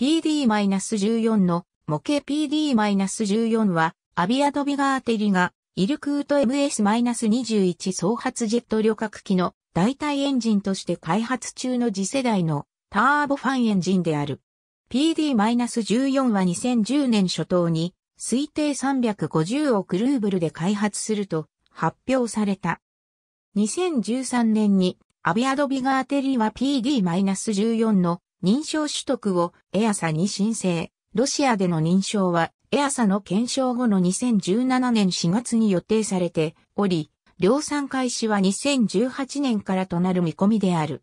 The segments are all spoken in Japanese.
PD-14 の模型 PD-14 は、アビアドビガーテリが、イルクート MS-21 総発ジェット旅客機の代替エンジンとして開発中の次世代のターボファンエンジンである。PD-14 は2010年初頭に推定350億ルーブルで開発すると発表された。2013年にアビアドビガーテリは PD-14 の認証取得をエアサに申請。ロシアでの認証はエアサの検証後の2017年4月に予定されており、量産開始は2018年からとなる見込みである。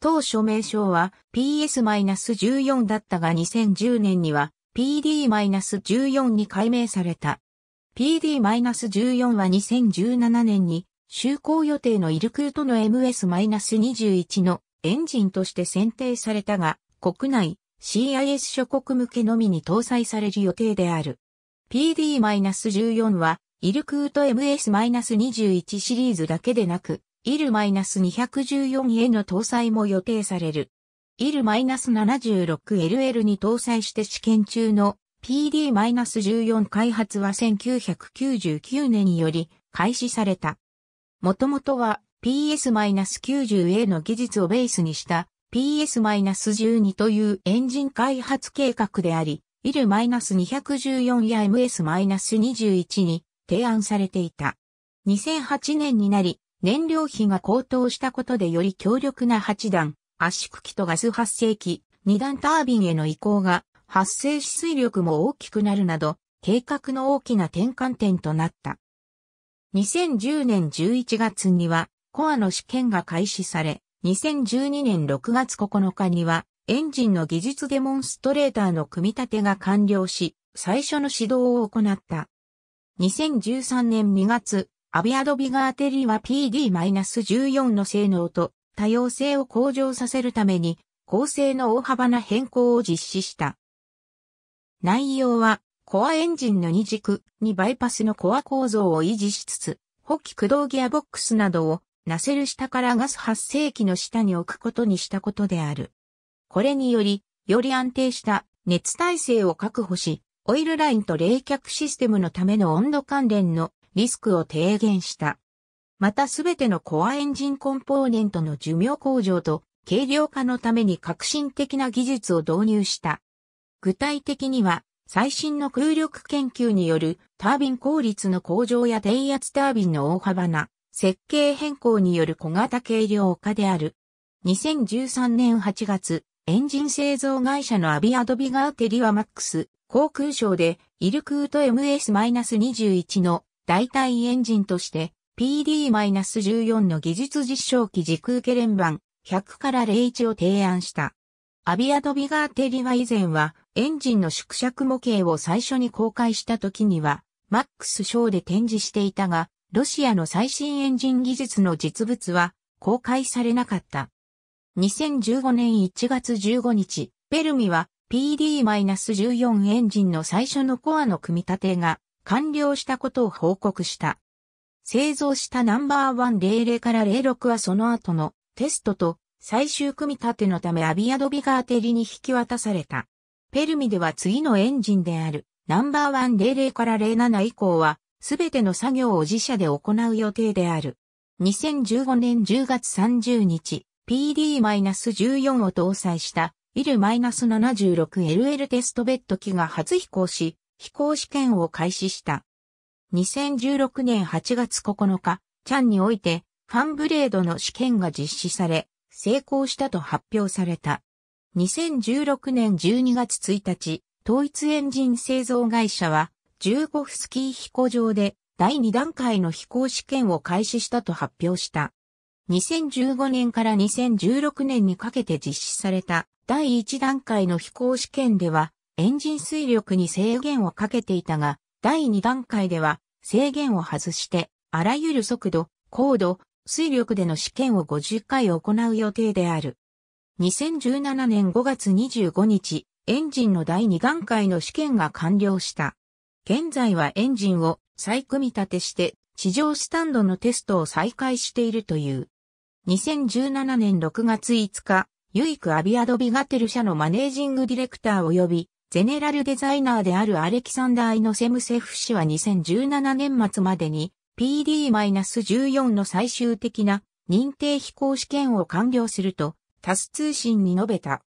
当初名称は PS-14 だったが2010年には PD-14 に改名された。PD-14 は2017年に就航予定のイルクートの MS-21 のエンジンとして選定されたが、国内 CIS 諸国向けのみに搭載される予定である。PD-14 は、イルクート MS-21 シリーズだけでなく、イル -214 への搭載も予定される。イル -76LL に搭載して試験中の PD-14 開発は1999年により開始された。もともとは PS-90A の技術をベースにした PS-12 というエンジン開発計画であり、イル2 1 4や MS-21 に提案されていた。2008年になり、燃料費が高騰したことでより強力な8段圧縮機とガス発生機、2段タービンへの移行が発生し水力も大きくなるなど、計画の大きな転換点となった。2010年11月にはコアの試験が開始され、2012年6月9日には、エンジンの技術デモンストレーターの組み立てが完了し、最初の指導を行った。2013年2月、アビアドビガーテリは PD-14 の性能と多様性を向上させるために構成の大幅な変更を実施した。内容はコアエンジンの二軸にバイパスのコア構造を維持しつつ、補機駆動ギアボックスなどをナセル下からガス発生器の下に置くことにしたことである。これにより、より安定した熱耐性を確保し、オイルラインと冷却システムのための温度関連のリスクを低減した。またすべてのコアエンジンコンポーネントの寿命向上と軽量化のために革新的な技術を導入した。具体的には、最新の空力研究によるタービン効率の向上や低圧タービンの大幅な設計変更による小型軽量化である。2013年8月、エンジン製造会社のアビアドビガーテリワマックス、航空省でイルクート MS-21 の代替エンジンとして PD-14 の技術実証機時空ケ連番100から01を提案した。アビアドビガーテリは以前はエンジンの縮尺模型を最初に公開した時にはマックスで展示していたが、ロシアの最新エンジン技術の実物は公開されなかった。2015年1月15日、ペルミは PD-14 エンジンの最初のコアの組み立てが完了したことを報告した。製造したナンバーワン00から06はその後のテストと最終組み立てのためアビアドビガーテリに引き渡された。ペルミでは次のエンジンであるナンバーワン00から07以降はすべての作業を自社で行う予定である。2015年10月30日、PD-14 を搭載した IL-76LL テストベッド機が初飛行し、飛行試験を開始した。2016年8月9日、チャンにおいて、ファンブレードの試験が実施され、成功したと発表された。2016年12月1日、統一エンジン製造会社は、15フスキー飛行場で第2段階の飛行試験を開始したと発表した。2015年から2016年にかけて実施された第1段階の飛行試験ではエンジン水力に制限をかけていたが、第2段階では制限を外してあらゆる速度、高度、水力での試験を50回行う予定である。2017年5月25日、エンジンの第2段階の試験が完了した。現在はエンジンを再組み立てして地上スタンドのテストを再開しているという。2017年6月5日、ユイク・アビアド・ビガテル社のマネージングディレクター及び、ゼネラルデザイナーであるアレキサンダー・イノセムセフ氏は2017年末までに PD-14 の最終的な認定飛行試験を完了するとタス通信に述べた。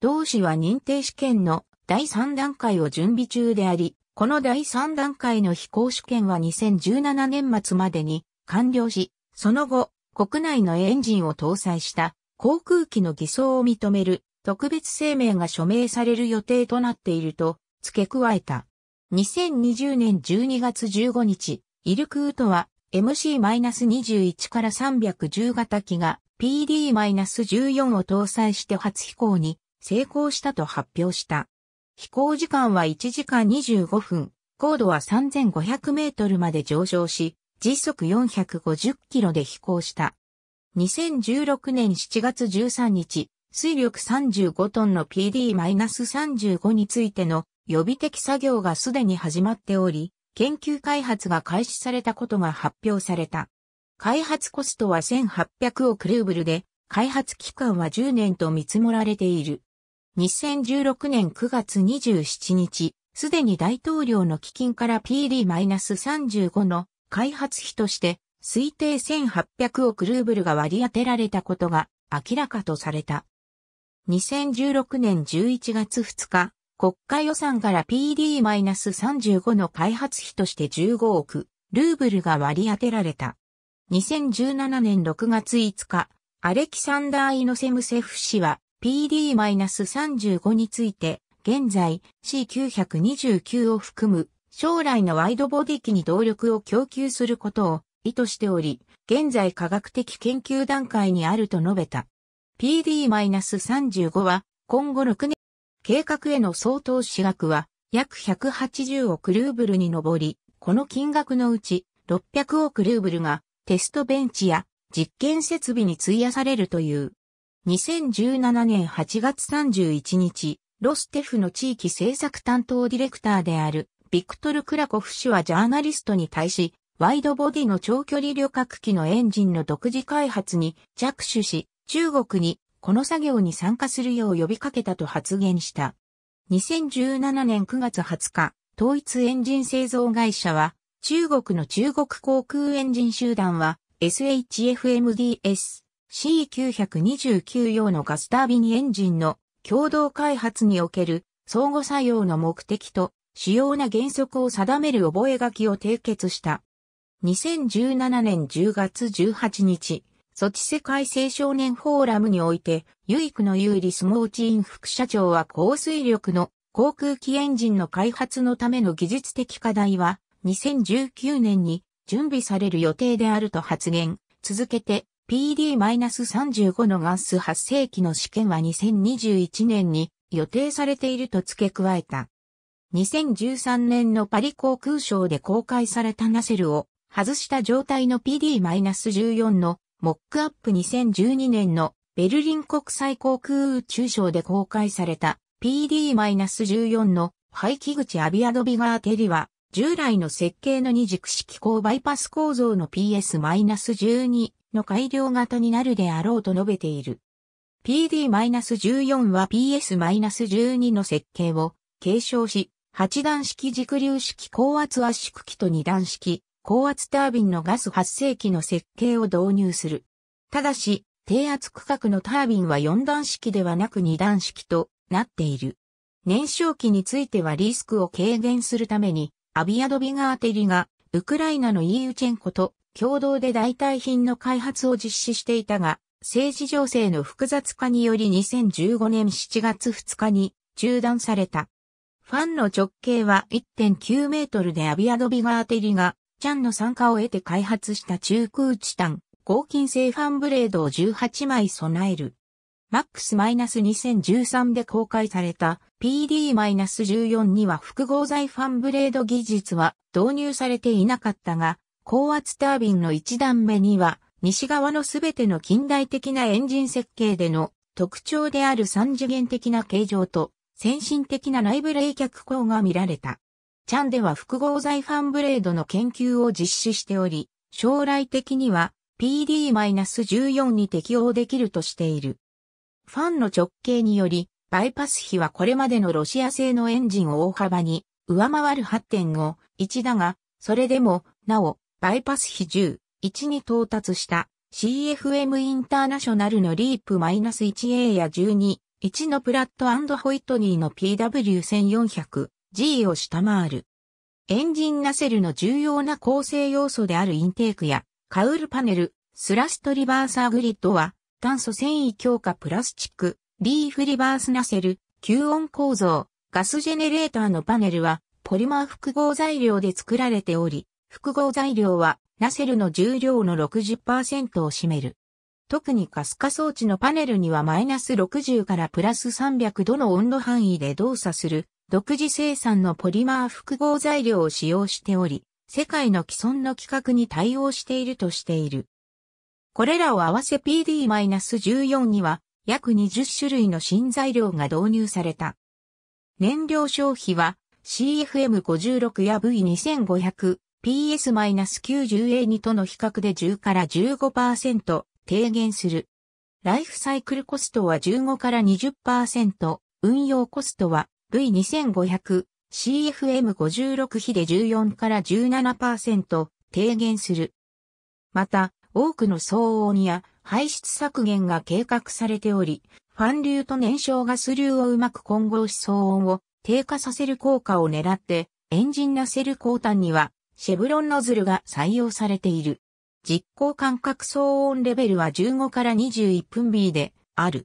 同氏は認定試験の第3段階を準備中であり、この第3段階の飛行試験は2017年末までに完了し、その後、国内のエンジンを搭載した航空機の偽装を認める特別声明が署名される予定となっていると付け加えた。2020年12月15日、イルクートは MC-21 から310型機が PD-14 を搭載して初飛行に成功したと発表した。飛行時間は1時間25分、高度は3500メートルまで上昇し、時速450キロで飛行した。2016年7月13日、水力35トンの PD-35 についての予備的作業がすでに始まっており、研究開発が開始されたことが発表された。開発コストは1800億ルーブルで、開発期間は10年と見積もられている。2016年9月27日、すでに大統領の基金から PD-35 の開発費として推定1800億ルーブルが割り当てられたことが明らかとされた。2016年11月2日、国家予算から PD-35 の開発費として15億ルーブルが割り当てられた。2017年6月5日、アレキサンダー・イノセムセフ氏は PD-35 について、現在 C929 を含む将来のワイドボディ機に動力を供給することを意図しており、現在科学的研究段階にあると述べた。PD-35 は今後6年計画への総投資額は約180億ルーブルに上り、この金額のうち600億ルーブルがテストベンチや実験設備に費やされるという。2017年8月31日、ロステフの地域政策担当ディレクターである、ビクトル・クラコフ氏はジャーナリストに対し、ワイドボディの長距離旅客機のエンジンの独自開発に着手し、中国にこの作業に参加するよう呼びかけたと発言した。2017年9月20日、統一エンジン製造会社は、中国の中国航空エンジン集団は SHFMDS C929 用のガスタービンエンジンの共同開発における相互作用の目的と主要な原則を定める覚書を締結した。2017年10月18日、ソチ世界青少年フォーラムにおいて、ユイクのユーリス・モーチイン副社長は降水力の航空機エンジンの開発のための技術的課題は2019年に準備される予定であると発言。続けて、PD-35 のガンス発生期の試験は2021年に予定されていると付け加えた。2013年のパリ航空ショーで公開されたナセルを外した状態の PD-14 のモックアップ2012年のベルリン国際航空宇宙ショーで公開された PD-14 の排気口アビアドビガーテリは従来の設計の二軸式高バイパス構造の PS-12 の改良型になるであろうと述べている。PD-14 は PS-12 の設計を継承し、8段式軸流式高圧圧縮機と2段式高圧タービンのガス発生機の設計を導入する。ただし、低圧区画のタービンは4段式ではなく2段式となっている。燃焼機についてはリスクを軽減するために、アビアドビガーテリが、ウクライナのイーウチェンコと共同で代替品の開発を実施していたが、政治情勢の複雑化により2015年7月2日に中断された。ファンの直径は1.9メートルでアビアドビガーテリが、チャンの参加を得て開発した中空チタン、合金製ファンブレードを18枚備える。MAX-2013 で公開された PD-14 には複合材ファンブレード技術は導入されていなかったが、高圧タービンの一段目には、西側のすべての近代的なエンジン設計での特徴である三次元的な形状と先進的な内部冷却光が見られた。チャンでは複合材ファンブレードの研究を実施しており、将来的には PD-14 に適応できるとしている。ファンの直径により、バイパス比はこれまでのロシア製のエンジンを大幅に上回る8.51だが、それでも、なお、バイパス比10.1に到達した CFM インターナショナルのリープ -1A や12、1のプラットホイトニーの PW1400G を下回る。エンジンナセルの重要な構成要素であるインテークやカウルパネル、スラストリバーサーグリッドは炭素繊維強化プラスチック、リーフリバースナセル、吸音構造、ガスジェネレーターのパネルはポリマー複合材料で作られており、複合材料はナセルの重量の60%を占める。特にカス化装置のパネルにはマイナス60からプラス300度の温度範囲で動作する独自生産のポリマー複合材料を使用しており、世界の既存の規格に対応しているとしている。これらを合わせ PD-14 には約20種類の新材料が導入された。燃料消費は CFM56 や V2500、PS-90A2 との比較で10から15%低減する。ライフサイクルコストは15から20%、運用コストは V2500、CFM56 比で14から17%低減する。また、多くの騒音や排出削減が計画されており、ファン流と燃焼ガス流をうまく混合し騒音を低下させる効果を狙って、エンジンナセル交換にはシェブロンノズルが採用されている。実行間隔騒音レベルは15から21分 B である。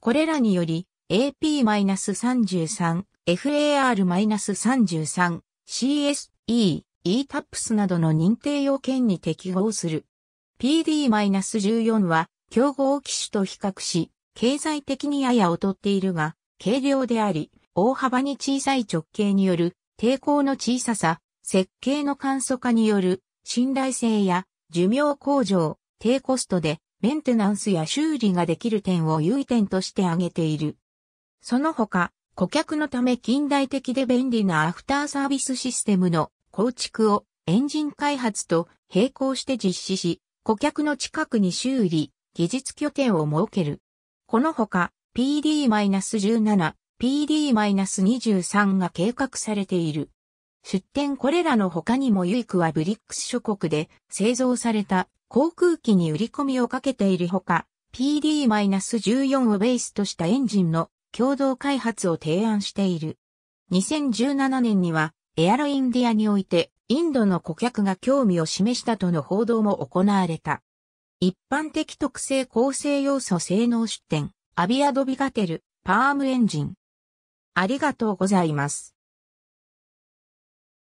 これらにより AP-33、FAR-33、CSE、ETAPS などの認定要件に適合する。PD-14 は競合機種と比較し、経済的にやや劣っているが、軽量であり、大幅に小さい直径による抵抗の小ささ、設計の簡素化による信頼性や寿命向上、低コストでメンテナンスや修理ができる点を優位点として挙げている。その他、顧客のため近代的で便利なアフターサービスシステムの構築をエンジン開発と並行して実施し、顧客の近くに修理、技術拠点を設ける。このほか PD-17、PD-23 が計画されている。出展これらの他にもユイクはブリックス諸国で製造された航空機に売り込みをかけているほか、PD-14 をベースとしたエンジンの共同開発を提案している。2017年にはエアロインディアにおいてインドの顧客が興味を示したとの報道も行われた。一般的特性構成要素性能出展、アビアドビガテル、パームエンジン。ありがとうございます。